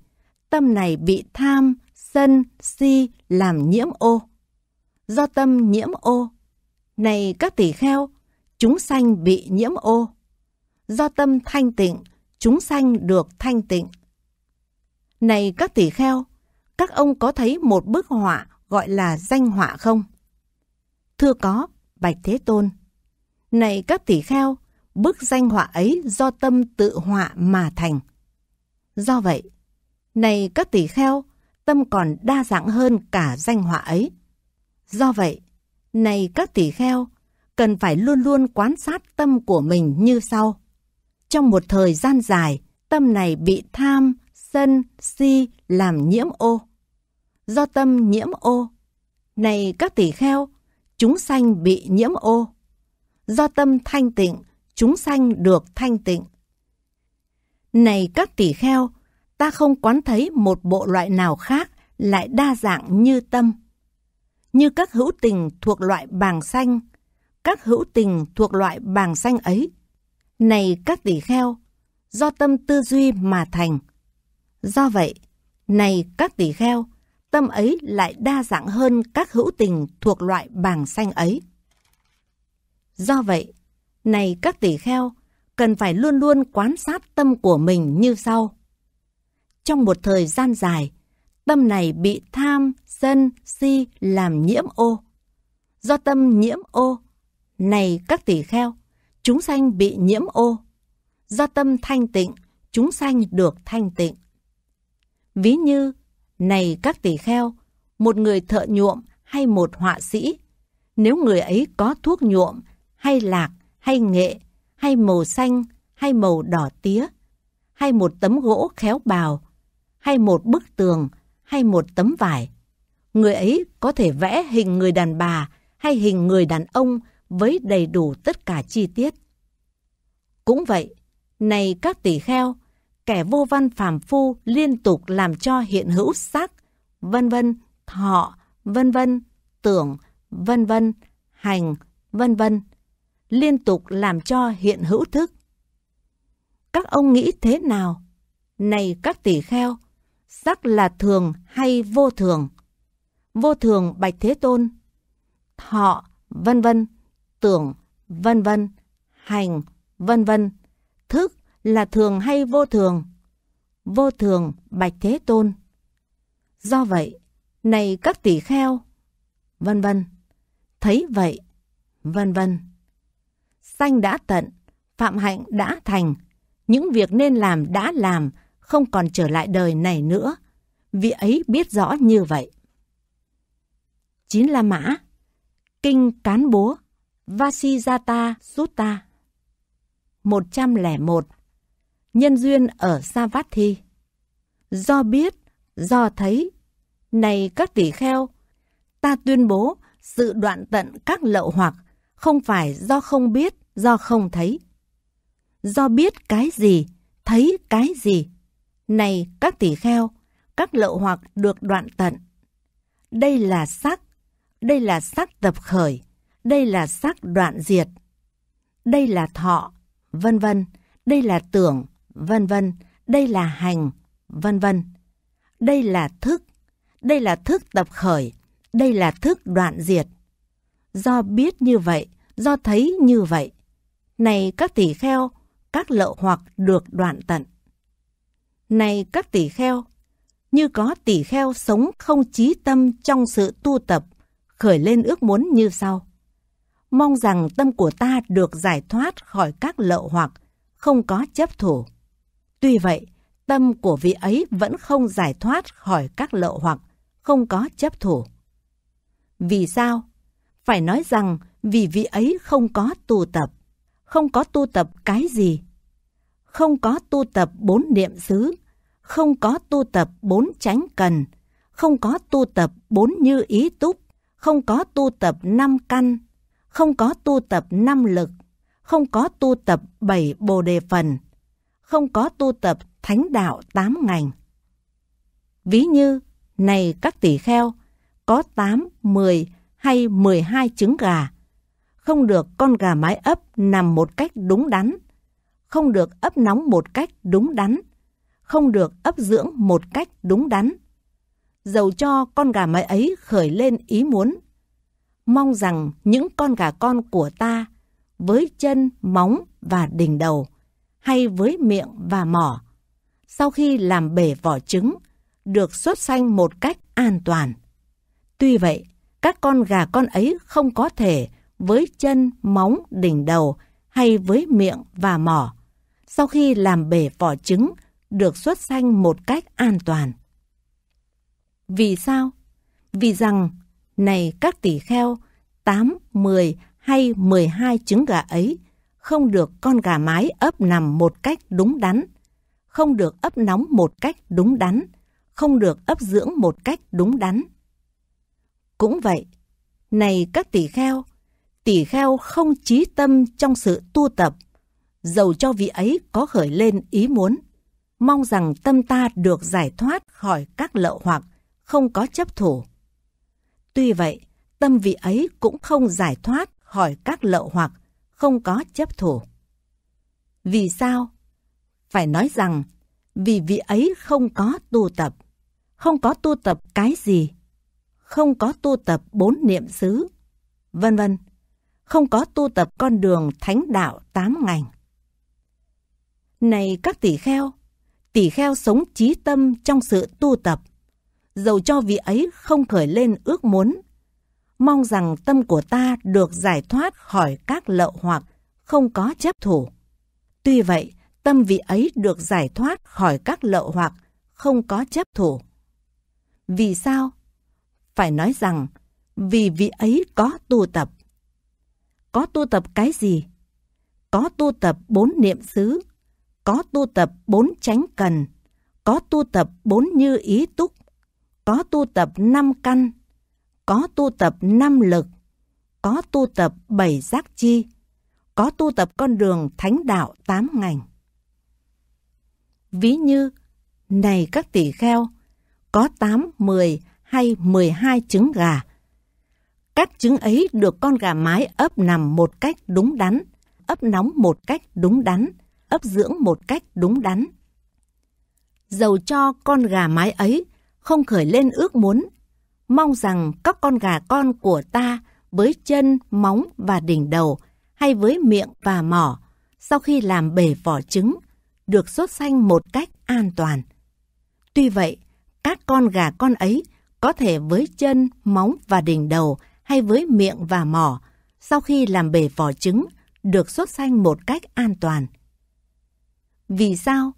tâm này bị tham, sân, si làm nhiễm ô. Do tâm nhiễm ô, này các tỷ kheo, chúng sanh bị nhiễm ô. Do tâm thanh tịnh, chúng sanh được thanh tịnh. Này các tỷ kheo, các ông có thấy một bức họa gọi là danh họa không? Thưa có, Bạch Thế Tôn. Này các tỷ kheo, bức danh họa ấy do tâm tự họa mà thành. Do vậy, này các tỷ kheo, tâm còn đa dạng hơn cả danh họa ấy. Do vậy, này các tỷ kheo, cần phải luôn luôn quan sát tâm của mình như sau. Trong một thời gian dài, tâm này bị tham, sân si làm nhiễm ô. Do tâm nhiễm ô. Này các tỷ kheo, chúng sanh bị nhiễm ô. Do tâm thanh tịnh, chúng sanh được thanh tịnh. Này các tỷ kheo, ta không quán thấy một bộ loại nào khác lại đa dạng như tâm. Như các hữu tình thuộc loại bàng xanh, các hữu tình thuộc loại bàng xanh ấy. Này các tỷ kheo, do tâm tư duy mà thành, Do vậy, này các tỷ kheo, tâm ấy lại đa dạng hơn các hữu tình thuộc loại bảng xanh ấy. Do vậy, này các tỷ kheo, cần phải luôn luôn quan sát tâm của mình như sau. Trong một thời gian dài, tâm này bị tham, sân, si làm nhiễm ô. Do tâm nhiễm ô, này các tỷ kheo, chúng sanh bị nhiễm ô. Do tâm thanh tịnh, chúng sanh được thanh tịnh. Ví như, này các tỷ kheo, một người thợ nhuộm hay một họa sĩ, nếu người ấy có thuốc nhuộm hay lạc hay nghệ hay màu xanh hay màu đỏ tía, hay một tấm gỗ khéo bào, hay một bức tường, hay một tấm vải. Người ấy có thể vẽ hình người đàn bà hay hình người đàn ông với đầy đủ tất cả chi tiết. Cũng vậy, này các tỷ kheo, kẻ vô văn phàm phu liên tục làm cho hiện hữu sắc, vân vân, thọ, vân vân, tưởng, vân vân, hành, vân vân, liên tục làm cho hiện hữu thức. Các ông nghĩ thế nào? Này các tỷ kheo, sắc là thường hay vô thường? Vô thường Bạch Thế Tôn, thọ, vân vân, tưởng, vân vân, hành, vân vân, thức, là thường hay vô thường? Vô thường Bạch Thế Tôn. Do vậy, này các tỷ kheo, vân vân. Thấy vậy, vân vân. Sanh đã tận, phạm hạnh đã thành, những việc nên làm đã làm, không còn trở lại đời này nữa. Vị ấy biết rõ như vậy. Chín La Mã Kinh Cán Búa Vasijata Sutta 101 nhân duyên ở Sa Vát Thi. Do biết, do thấy, này các tỷ kheo, ta tuyên bố sự đoạn tận các lậu hoặc không phải do không biết, do không thấy. Do biết cái gì, thấy cái gì. Này các tỷ kheo, các lậu hoặc được đoạn tận. Đây là sắc, đây là sắc tập khởi, đây là sắc đoạn diệt. Đây là thọ, vân vân, đây là tưởng, vân vân, đây là hành, vân vân. Đây là thức, đây là thức tập khởi, đây là thức đoạn diệt. Do biết như vậy, do thấy như vậy, này các tỷ kheo, các lậu hoặc được đoạn tận. Này các tỷ kheo, như có tỷ kheo sống không trí tâm trong sự tu tập, khởi lên ước muốn như sau. Mong rằng tâm của ta được giải thoát khỏi các lậu hoặc, không có chấp thủ. Tuy vậy, tâm của vị ấy vẫn không giải thoát khỏi các lậu hoặc, không có chấp thủ. Vì sao? Phải nói rằng vì vị ấy không có tu tập. Không có tu tập cái gì? Không có tu tập bốn niệm xứ, không có tu tập bốn tránh cần, không có tu tập bốn như ý túc, không có tu tập năm căn, không có tu tập năm lực, không có tu tập bảy bồ đề phần không có tu tập thánh đạo tám ngành. Ví như, này các tỷ kheo, có tám mười hay mười hai trứng gà, không được con gà mái ấp nằm một cách đúng đắn, không được ấp nóng một cách đúng đắn, không được ấp dưỡng một cách đúng đắn. Dầu cho con gà mái ấy khởi lên ý muốn, mong rằng những con gà con của ta với chân, móng và đỉnh đầu hay với miệng và mỏ. Sau khi làm bể vỏ trứng, được xuất sanh một cách an toàn. Tuy vậy, các con gà con ấy không có thể với chân, móng, đỉnh đầu hay với miệng và mỏ. Sau khi làm bể vỏ trứng, được xuất sanh một cách an toàn. Vì sao? Vì rằng, này các tỷ kheo, 8, 10 hay 12 trứng gà ấy không được con gà mái ấp nằm một cách đúng đắn, không được ấp nóng một cách đúng đắn, không được ấp dưỡng một cách đúng đắn. Cũng vậy, này các tỷ kheo, tỷ kheo không trí tâm trong sự tu tập, dầu cho vị ấy có khởi lên ý muốn, mong rằng tâm ta được giải thoát khỏi các lậu hoặc, không có chấp thủ. Tuy vậy, tâm vị ấy cũng không giải thoát khỏi các lậu hoặc, không có chấp thủ. Vì sao? Phải nói rằng, vì vị ấy không có tu tập. Không có tu tập cái gì? Không có tu tập bốn niệm xứ, vân vân. Không có tu tập con đường thánh đạo tám ngành. Này các tỷ kheo, tỷ kheo sống trí tâm trong sự tu tập. Dầu cho vị ấy không khởi lên ước muốn mong rằng tâm của ta được giải thoát khỏi các lậu hoặc, không có chấp thủ. Tuy vậy, tâm vị ấy được giải thoát khỏi các lậu hoặc, không có chấp thủ. Vì sao? Phải nói rằng, vì vị ấy có tu tập. Có tu tập cái gì? Có tu tập bốn niệm xứ, có tu tập bốn tránh cần, có tu tập bốn như ý túc, có tu tập năm căn, có tu tập năm lực, có tu tập bảy giác chi, có tu tập con đường thánh đạo tám ngành. Ví như, này các tỷ kheo, có tám, mười hay mười hai trứng gà. Các trứng ấy được con gà mái ấp nằm một cách đúng đắn, ấp nóng một cách đúng đắn, ấp dưỡng một cách đúng đắn. Dầu cho con gà mái ấy không khởi lên ước muốn mong rằng các con gà con của ta với chân, móng và đỉnh đầu hay với miệng và mỏ sau khi làm bể vỏ trứng được sốt xanh một cách an toàn. Tuy vậy, các con gà con ấy có thể với chân, móng và đỉnh đầu hay với miệng và mỏ sau khi làm bể vỏ trứng được sốt xanh một cách an toàn. Vì sao?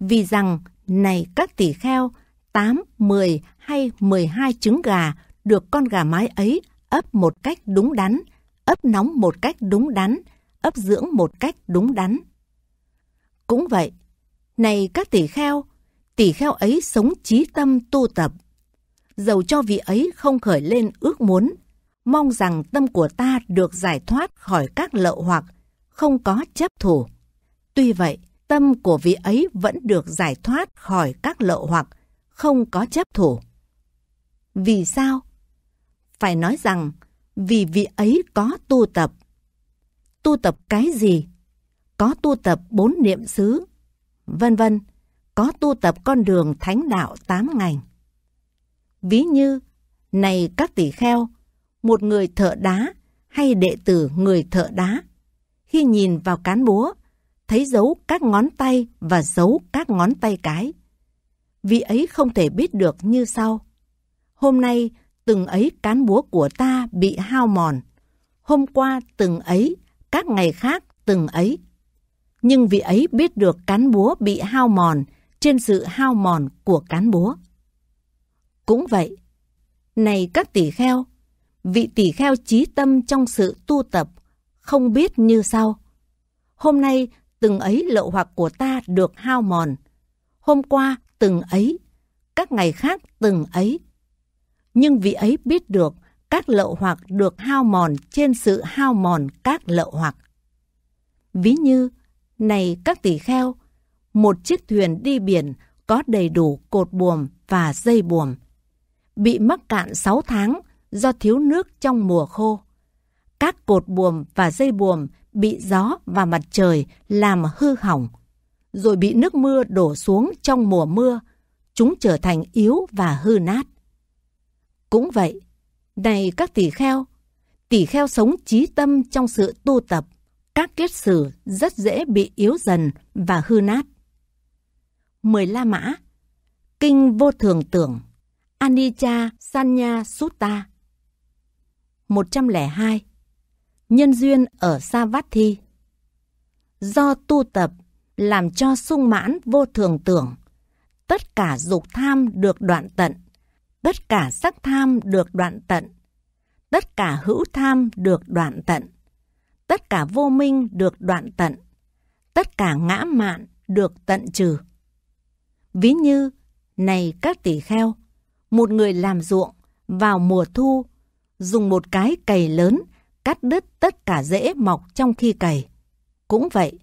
Vì rằng, này các tỷ kheo, 8, 10 hay 12 trứng gà được con gà mái ấy ấp một cách đúng đắn, ấp nóng một cách đúng đắn, ấp dưỡng một cách đúng đắn. Cũng vậy, này các tỷ kheo, tỷ kheo ấy sống trí tâm tu tập. Dầu cho vị ấy không khởi lên ước muốn, mong rằng tâm của ta được giải thoát khỏi các lậu hoặc, không có chấp thủ. Tuy vậy, tâm của vị ấy vẫn được giải thoát khỏi các lậu hoặc, không có chấp thủ. Vì sao? Phải nói rằng vì vị ấy có tu tập. Tu tập cái gì? Có tu tập bốn niệm xứ, vân vân, có tu tập con đường thánh đạo tám ngành. Ví như, này các tỷ kheo, một người thợ đá hay đệ tử người thợ đá, khi nhìn vào cán búa, thấy dấu các ngón tay và dấu các ngón tay cái vị ấy không thể biết được như sau. Hôm nay, từng ấy cán búa của ta bị hao mòn. Hôm qua, từng ấy, các ngày khác, từng ấy. Nhưng vị ấy biết được cán búa bị hao mòn trên sự hao mòn của cán búa. Cũng vậy, này các tỷ kheo, vị tỷ kheo trí tâm trong sự tu tập, không biết như sau. Hôm nay, từng ấy lậu hoặc của ta được hao mòn. Hôm qua, từng ấy, các ngày khác từng ấy. Nhưng vị ấy biết được các lậu hoặc được hao mòn trên sự hao mòn các lậu hoặc. Ví như, này các tỷ kheo, một chiếc thuyền đi biển có đầy đủ cột buồm và dây buồm. Bị mắc cạn 6 tháng do thiếu nước trong mùa khô. Các cột buồm và dây buồm bị gió và mặt trời làm hư hỏng, rồi bị nước mưa đổ xuống trong mùa mưa, chúng trở thành yếu và hư nát. Cũng vậy, này các tỷ kheo, tỷ kheo sống trí tâm trong sự tu tập, các kết sử rất dễ bị yếu dần và hư nát. mười La Mã Kinh Vô Thường Tưởng Anicca Sanya Sutta 102 Nhân duyên ở Savatthi Do tu tập làm cho sung mãn vô thường tưởng. Tất cả dục tham được đoạn tận, tất cả sắc tham được đoạn tận, tất cả hữu tham được đoạn tận, tất cả vô minh được đoạn tận, tất cả ngã mạn được tận trừ. Ví như, này các tỷ kheo, một người làm ruộng vào mùa thu, dùng một cái cày lớn cắt đứt tất cả rễ mọc trong khi cày. Cũng vậy,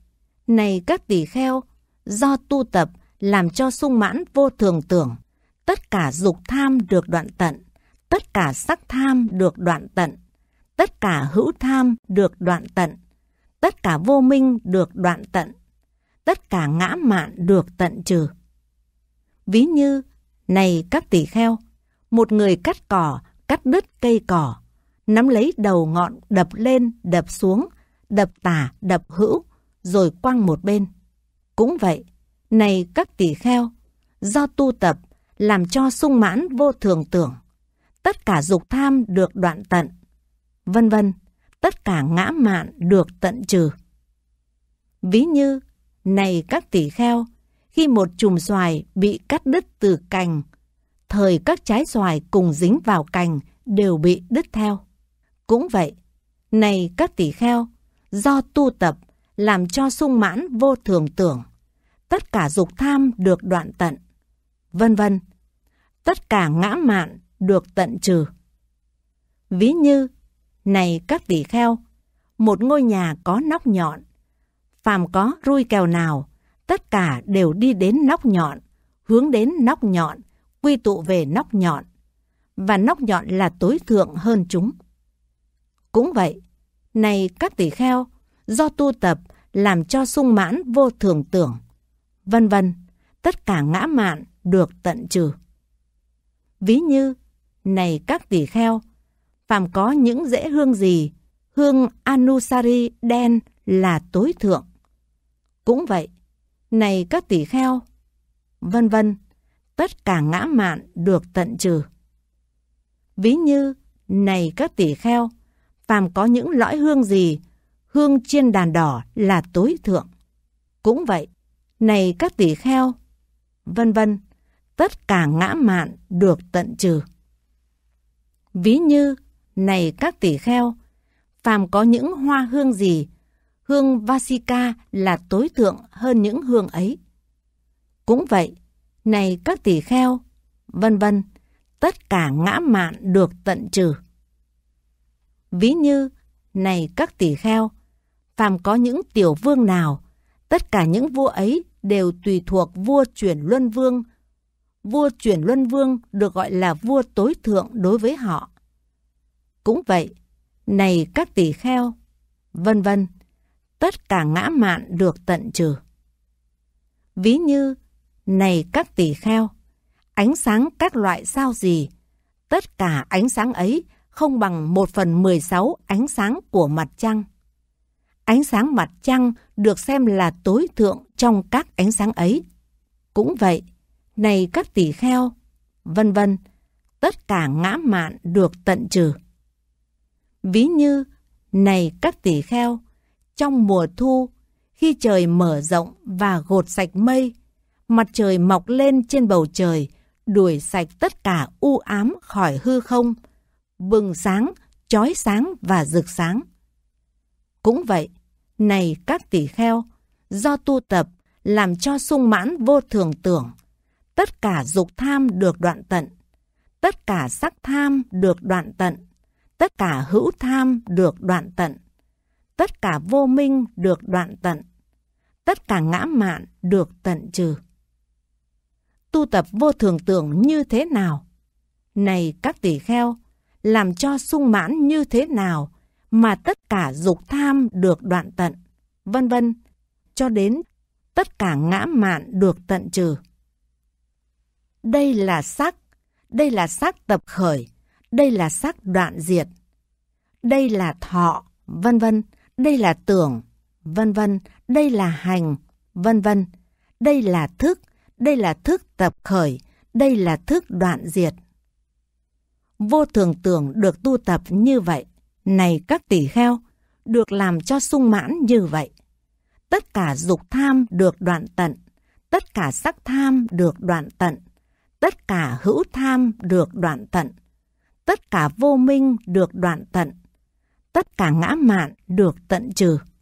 này các tỷ kheo, do tu tập làm cho sung mãn vô thường tưởng, tất cả dục tham được đoạn tận, tất cả sắc tham được đoạn tận, tất cả hữu tham được đoạn tận, tất cả vô minh được đoạn tận, tất cả ngã mạn được tận trừ. Ví như, này các tỷ kheo, một người cắt cỏ, cắt đứt cây cỏ, nắm lấy đầu ngọn đập lên, đập xuống, đập tả, đập hữu, rồi quăng một bên. Cũng vậy, này các tỷ kheo, do tu tập làm cho sung mãn vô thường tưởng, tất cả dục tham được đoạn tận, vân vân, tất cả ngã mạn được tận trừ. Ví như, này các tỷ kheo, khi một chùm xoài bị cắt đứt từ cành, thời các trái xoài cùng dính vào cành đều bị đứt theo. Cũng vậy, này các tỷ kheo, do tu tập làm cho sung mãn vô thường tưởng, tất cả dục tham được đoạn tận, vân vân. Tất cả ngã mạn được tận trừ. Ví như, này các tỷ kheo, một ngôi nhà có nóc nhọn, phàm có rui kèo nào, tất cả đều đi đến nóc nhọn, hướng đến nóc nhọn, quy tụ về nóc nhọn, và nóc nhọn là tối thượng hơn chúng. Cũng vậy, này các tỷ kheo, do tu tập làm cho sung mãn vô thường tưởng, vân vân, tất cả ngã mạn được tận trừ. Ví như, này các tỷ kheo, phàm có những dễ hương gì, hương Anusari đen là tối thượng. Cũng vậy, này các tỷ kheo, vân vân, tất cả ngã mạn được tận trừ. Ví như, này các tỷ kheo, phàm có những lõi hương gì, hương trên đàn đỏ là tối thượng. Cũng vậy, này các tỷ kheo, vân vân, tất cả ngã mạn được tận trừ. Ví như, này các tỷ kheo, phàm có những hoa hương gì, hương Vasika là tối thượng hơn những hương ấy. Cũng vậy, này các tỷ kheo, vân vân, tất cả ngã mạn được tận trừ. Ví như, này các tỷ kheo, phàm có những tiểu vương nào, tất cả những vua ấy đều tùy thuộc vua chuyển luân vương. Vua chuyển luân vương được gọi là vua tối thượng đối với họ. Cũng vậy, này các tỷ kheo, vân vân, tất cả ngã mạn được tận trừ. Ví như, này các tỷ kheo, ánh sáng các loại sao gì, tất cả ánh sáng ấy không bằng 1 phần 16 ánh sáng của mặt trăng ánh sáng mặt trăng được xem là tối thượng trong các ánh sáng ấy. Cũng vậy, này các tỷ kheo, vân vân, tất cả ngã mạn được tận trừ. Ví như, này các tỷ kheo, trong mùa thu, khi trời mở rộng và gột sạch mây, mặt trời mọc lên trên bầu trời, đuổi sạch tất cả u ám khỏi hư không, bừng sáng, chói sáng và rực sáng cũng vậy. Này các tỷ kheo, do tu tập làm cho sung mãn vô thường tưởng, tất cả dục tham được đoạn tận, tất cả sắc tham được đoạn tận, tất cả hữu tham được đoạn tận, tất cả vô minh được đoạn tận, tất cả ngã mạn được tận trừ. Tu tập vô thường tưởng như thế nào? Này các tỷ kheo, làm cho sung mãn như thế nào mà tất cả dục tham được đoạn tận, vân vân, cho đến tất cả ngã mạn được tận trừ. Đây là sắc, đây là sắc tập khởi, đây là sắc đoạn diệt, đây là thọ, vân vân, đây là tưởng, vân vân, đây là hành, vân vân, đây là thức, đây là thức tập khởi, đây là thức đoạn diệt. Vô thường tưởng được tu tập như vậy. Này các tỷ kheo, được làm cho sung mãn như vậy. Tất cả dục tham được đoạn tận, tất cả sắc tham được đoạn tận, tất cả hữu tham được đoạn tận, tất cả vô minh được đoạn tận, tất cả ngã mạn được tận trừ.